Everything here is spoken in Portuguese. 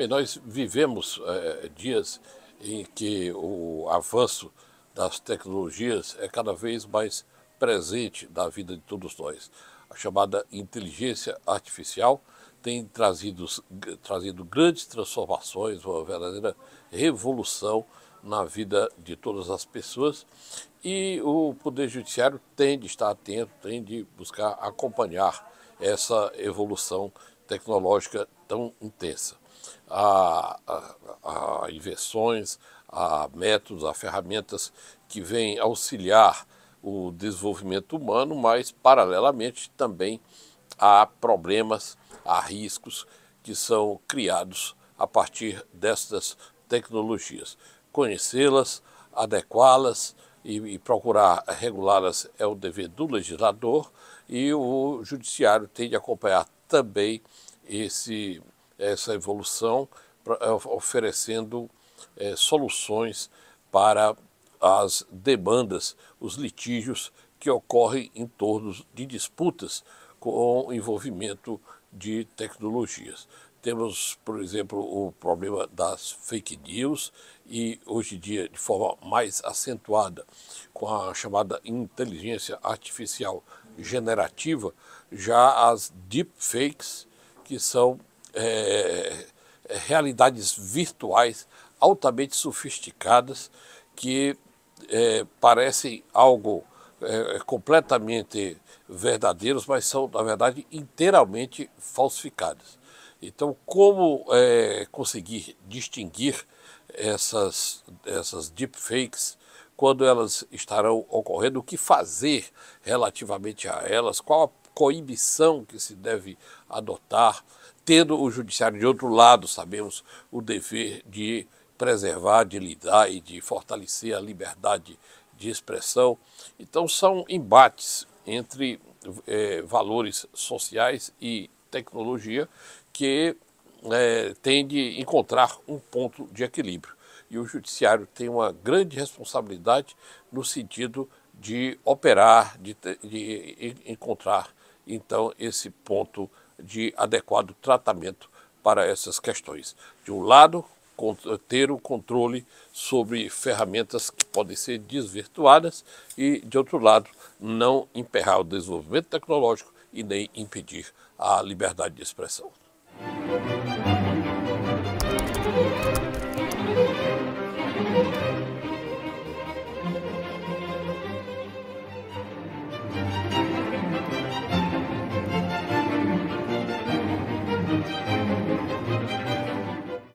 Bem, nós vivemos é, dias em que o avanço das tecnologias é cada vez mais presente na vida de todos nós. A chamada inteligência artificial tem trazido, trazido grandes transformações, uma verdadeira revolução na vida de todas as pessoas e o Poder Judiciário tem de estar atento, tem de buscar acompanhar essa evolução tecnológica tão intensa a, a, a a métodos, a ferramentas que vêm auxiliar o desenvolvimento humano, mas paralelamente também há problemas, há riscos que são criados a partir destas tecnologias. Conhecê-las, adequá-las e, e, procurar regulá-las é o dever do legislador e o judiciário tem de acompanhar também esse essa evolução, eh, oferecendo é, soluções para as demandas, os litígios que ocorrem em torno de disputas com envolvimento de tecnologias. Temos, por exemplo, o problema das fake news e hoje em dia de forma mais acentuada com a chamada inteligência artificial generativa, já as deepfakes, que são é, é, realidades virtuais altamente sofisticadas que é, parecem algo é, completamente verdadeiros, mas são, na verdade, inteiramente falsificados. Então, como é, conseguir distinguir essas, essas deepfakes, quando elas estarão ocorrendo, o que fazer relativamente a elas, qual a coibição que se deve adotar, tendo o judiciário de outro lado, sabemos, o dever de preservar, de lidar e de fortalecer a liberdade de expressão. Então são embates entre é, valores sociais e tecnologia que é, tem de encontrar um ponto de equilíbrio. E o judiciário tem uma grande responsabilidade no sentido de operar, de, de encontrar então, esse ponto de adequado tratamento para essas questões. De um lado, ter o controle sobre ferramentas que podem ser desvirtuadas e, de outro lado, não emperrar o desenvolvimento tecnológico e nem impedir a liberdade de expressão. Música